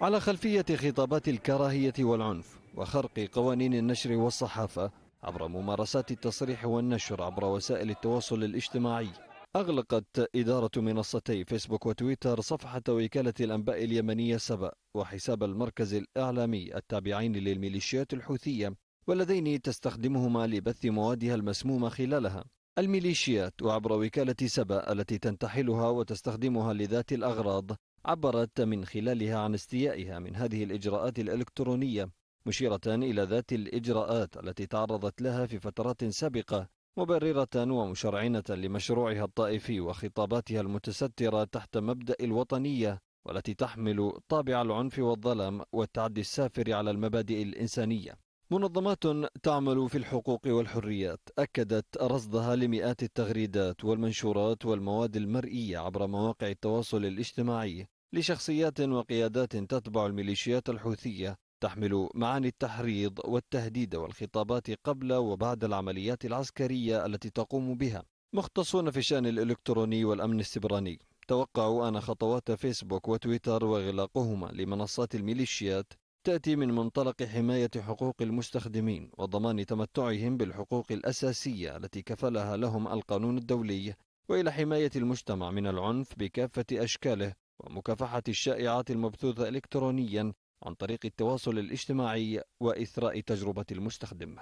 على خلفية خطابات الكراهية والعنف وخرق قوانين النشر والصحافة عبر ممارسات التصريح والنشر عبر وسائل التواصل الاجتماعي أغلقت إدارة منصتي فيسبوك وتويتر صفحة وكالة الأنباء اليمنية سبأ وحساب المركز الإعلامي التابعين للميليشيات الحوثية واللذين تستخدمهما لبث موادها المسمومة خلالها الميليشيات وعبر وكالة سبأ التي تنتحلها وتستخدمها لذات الأغراض عبرت من خلالها عن استيائها من هذه الإجراءات الإلكترونية مشيرة إلى ذات الإجراءات التي تعرضت لها في فترات سابقة مبررة ومشرعنة لمشروعها الطائفي وخطاباتها المتسترة تحت مبدأ الوطنية والتي تحمل طابع العنف والظلم والتعدي السافر على المبادئ الإنسانية منظمات تعمل في الحقوق والحريات أكدت رصدها لمئات التغريدات والمنشورات والمواد المرئية عبر مواقع التواصل الاجتماعي لشخصيات وقيادات تتبع الميليشيات الحوثية تحمل معاني التحريض والتهديد والخطابات قبل وبعد العمليات العسكرية التي تقوم بها مختصون في الشأن الإلكتروني والأمن السبراني توقعوا أن خطوات فيسبوك وتويتر وغلاقهما لمنصات الميليشيات تأتي من منطلق حماية حقوق المستخدمين وضمان تمتعهم بالحقوق الأساسية التي كفلها لهم القانون الدولي وإلى حماية المجتمع من العنف بكافة أشكاله ومكافحة الشائعات المبثوثة إلكترونيا عن طريق التواصل الاجتماعي وإثراء تجربة المستخدم